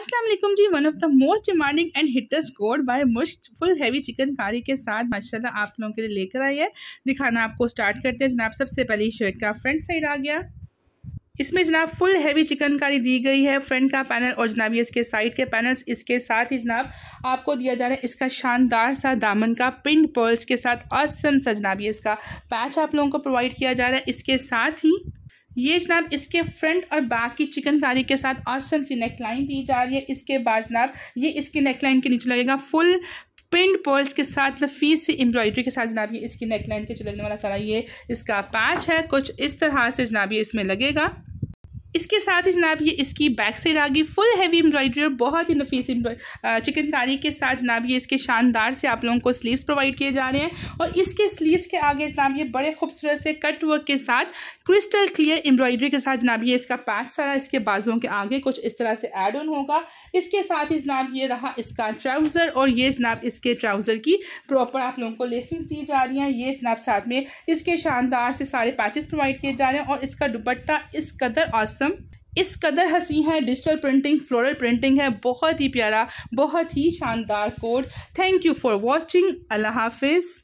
Aslam ji one of the most demanding and hitters गोड बाय मुश्त फुल हैवी चिकन कारी के साथ माशाल्लाह आप लोगों के लिए लेकर आई है दिखाना आपको स्टार्ट करते हैं जनाब सबसे पहले शर्ट का फ्रंट साइड आ गया इसमें जनाब फुल हैवी चिकन कारी दी गई है फ्रंट का पैनल और जनाब ये इसके साइड के पैनल्स इसके साथ ही जनाब आपको दिया जा रहा है इसका शानदार सा दामन का पिंड पर्ल्स के साथ असम सा जनाब ये इसका पैच आप लोगों को प्रोवाइड किया जा रहा है इसके साथ ही ये जनाब इसके फ्रंट और बैक की चिकनकारी के साथ ऑसम सी नेकलाइन दी जा रही है इसके बाद जनाब ये इसकी नेकलाइन के नीचे लगेगा फुल पिंड पर्ल्स के साथ नफीस मतलब सी एम्ब्रॉयडरी के साथ जनाब ये इसकी नेकलाइन के चलने वाला सारा ये इसका पैच है कुछ इस तरह से जनाब ये इसमें लगेगा इसके साथ ही जनाब ये इसकी बैक साइड आ गई फुल हैवी एम्ब्रॉयडरी और बहुत ही नफीस चिकनकारी के साथ जनाब ये इसके शानदार से आप लोगों को स्लीव्स प्रोवाइड किए जा रहे हैं और इसके स्लीव्स के आगे जनाब ये बड़े खूबसूरत से कट वर्क के साथ क्रिस्टल क्लियर एम्ब्रॉयडरी के साथ जनाब ये इसका पैच सारा इसके बाजुओं के आगे कुछ इस तरह से एड ऑन होगा इसके साथ ही जनाब ये रहा इसका ट्राउज़र और ये जनाब इसके ट्राउज़र की प्रॉपर आप लोगों को लेसिंग्स दी जा रही हैं ये जनाब साथ में इसके शानदार से सारे पैचेस प्रोवाइड किए जा रहे हैं और इसका दुपट्टा इस कदर और कसम इस कदर हसी है डिजिटल प्रिंटिंग फ्लोरल प्रिंटिंग है बहुत ही प्यारा बहुत ही शानदार कोड थैंक यू फॉर वॉचिंग अल्लाह हाफिज़